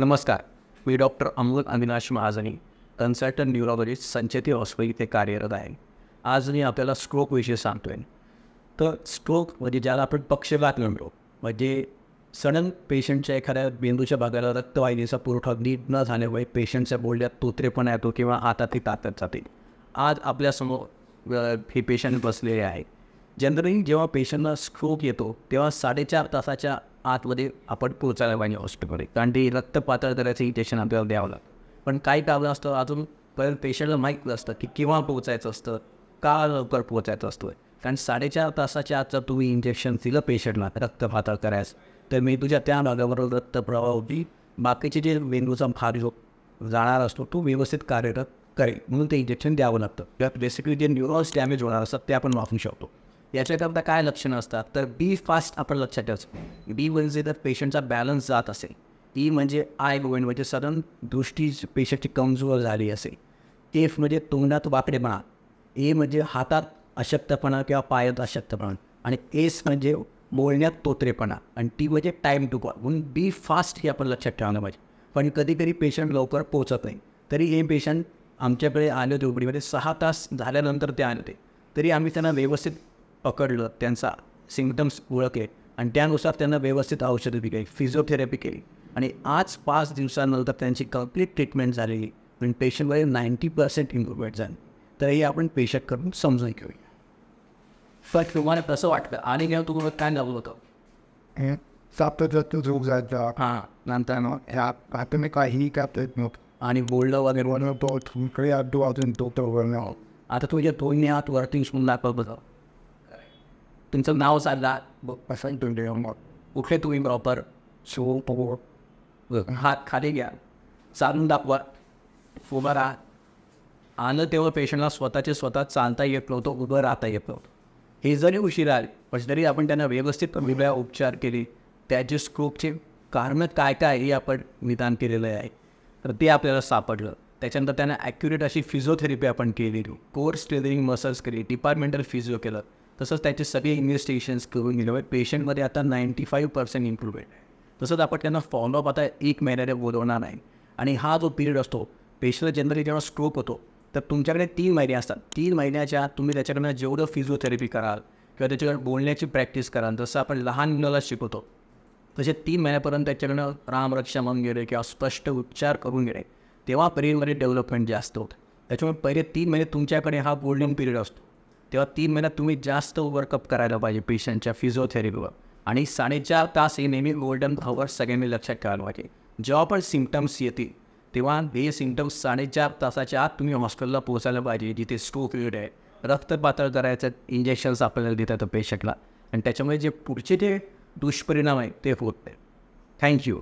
नमस्कार मी डॉक्टर अमोल अविनाश महाजनी consultant neurologist Sancheti hospital इथे कार्यरत आहे आज मी आपल्याला स्ट्रोक सांगतो आहे तर स्ट्रोक म्हणजे ज्याला आपण पक्षघात म्हणतो म्हणजे सडन पेशंटच्या एखाद्या मेंदूच्या भागाला रक्तवाहिनीचा पुरवठा नीट न झाल्यामुळे पेशंटच्या बोलण्यात तोत्रेपणा येतो किंवा आता ती ताकद जाते आज आपल्यासमोर हे पेशंट बसलेले आहेत जनरली जेव्हा पेशंटला स्ट्रोक येतो तेव्हा साडेचार तासाच्या आतमध्ये आपण पोहोचायला पाहिजे हॉस्पिटलमध्ये कारण ते रक्त पातळ इंजेक्शन आपल्याला द्यावं लागतं पण काय कारण असतं अजून परत पेशंटला माहीत नसतं की केव्हा पोहोचायचं असतं का लवकर पोचायचं असतं कारण साडेचार तासाच्या आत जर तुम्ही इंजेक्शन दिलं पेशंटला रक्त पातळ करायस तर मी तुझ्या त्या भागावर प्रवाह होती बाकीचे जे मेंदूचा भार जो जाणार असतो तो व्यवस्थित कार्यरत करेल म्हणून ते इंजेक्शन द्यावं लागतं बेसिकली जे न्यूरॉन्स डॅमेज होणार असतात ते आपण वापरू शकतो याच्याकरता काय लक्षणं असतात तर बी फास्ट आपण लक्षात ठेवायचं बी म्हणजे जर पेशंटचा बॅलन्स जात असेल ई म्हणजे आय मुवमेंट म्हणजे सदन दृष्टी पेशंटची कमजोर झाली असेल एफ म्हणजे तोंडात वाकडेपणा ए म्हणजे हातात अशक्तपणा किंवा पायात अशक्तपणा आणि एस म्हणजे बोलण्यात तोत्रेपणा आणि टी म्हणजे टाईम टू कॉल म्हणून बी फास्ट हे आपण लक्षात ठेवायला पाहिजे पण कधी कधी पेशंट लवकर पोहोचत नाही तरी हे पेशंट आमच्याकडे आले होते उघडीमध्ये सहा तास झाल्यानंतर ते आले होते तरी आम्ही त्यांना व्यवस्थित पकडलं त्यांचा सिमटम्स ओळखले आणि त्यानुसार त्यांना व्यवस्थित औषधं दिली फिजिओथेरपी केली आणि आज पाच दिवसानंतर त्यांची कम्प्लीट ट्रीटमेंट झालेली आणि पेशंटमध्ये नाईन्टी पर्सेंट इम्प्रुवमेंट झाली तर हे आपण करून समजून घेऊया फक्त तुम्हाला कसं वाटतं आणि घेऊन तुम्हाला काय लागलं होतं साप्तत्व झोप हां नंतर ह्या आणि बोलणं वगैरे आता तुझ्या दोन्ही हात वरती तुमचं नाव सांगा बघ पसंत मग कुठे तुम्ही प्रॉपर शो पो हात खाली घ्या चालून दाखवा उभं राहा आणि तेव्हा पेशंटला स्वतःचे स्वतः चालता येत नव्हतं उभं राहता येत नव्हतं हे जरी उशीर आले पण जरी आपण त्यांना व्यवस्थित वेगळ्या उपचार केले त्याचे स्क्रोपचे कारण काय काय हे आपण निदान केलेलं आहे तर ते आपल्याला सापडलं त्याच्यानंतर त्यांना ॲक्युरेट अशी फिजिओथेरपी आपण केली कोर्स ट्रेनिंग मसल्स केली डिपार्टमेंटल फिजिओ केलं तसंच त्याचे सगळे इन्व्हेस्टिगेशन्स करून गेले पेशंटमध्ये आता नाईंटी फाईव्ह पर्सेंट इम्प्रुवमेंट आहे तसंच आपण त्यांना फॉलोअप आता एक महिन्याने बोलवणार नाही आणि हा जो पिरियड असतो पेशंटला जनरली जेव्हा स्ट्रोक होतो तर तुमच्याकडे तीन महिने असतात तीन महिन्याच्या तुम्ही त्याच्याकडनं जेवढं फिजिओथेरपी कराल किंवा त्याच्याकडे बोलण्याची प्रॅक्टिस कराल जसं आपण लहान मुलाला शिकवतो तसे तीन महिन्यापर्यंत त्याच्याकडनं रामरक्षा म्हणून गेले किंवा स्पष्ट उच्चार करून गेले तेव्हा पिरियडमध्ये डेव्हलपमेंट जास्त होतं त्याच्यामुळे पहिले तीन महिने तुमच्याकडे हा गोल्डन पिरियड असतो तेव्हा तीन महिन्यात तुम्ही जास्त वर्कअप करायला पाहिजे पेशंटच्या फिजिओथेरपीवर आणि साडेचार तास हे नेहमी गोल्डन हवर्स सगळ्यांनी लक्षात ठेवायला पाहिजे जेव्हा पण सिमटम्स येतील तेव्हा हे सिमटम्स साडेचार तासाच्या आत तुम्ही हॉस्पिटलला पोहोचायला पाहिजे जिथे स्ट्रोक युड आहे रक्तपातळ पातळ करायचं इंजेक्शन्स आपल्याला देतात पेशंटला आणि त्याच्यामुळे जे पुढचे जे दुष्परिणाम आहेत ते होत नाही थँक्यू